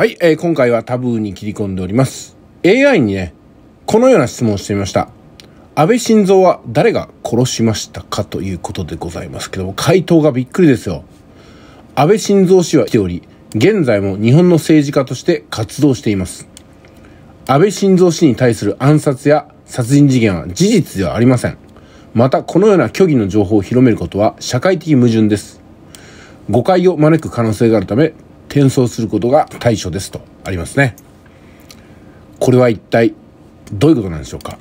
はい、えー、今回はタブーに切り込んでおります。AI にね、このような質問をしてみました。安倍晋三は誰が殺しましたかということでございますけども、回答がびっくりですよ。安倍晋三氏は来ており、現在も日本の政治家として活動しています。安倍晋三氏に対する暗殺や殺人事件は事実ではありません。また、このような虚偽の情報を広めることは社会的矛盾です。誤解を招く可能性があるため、転送することが対処ですとありますね。これは一体どういうことなんでしょうか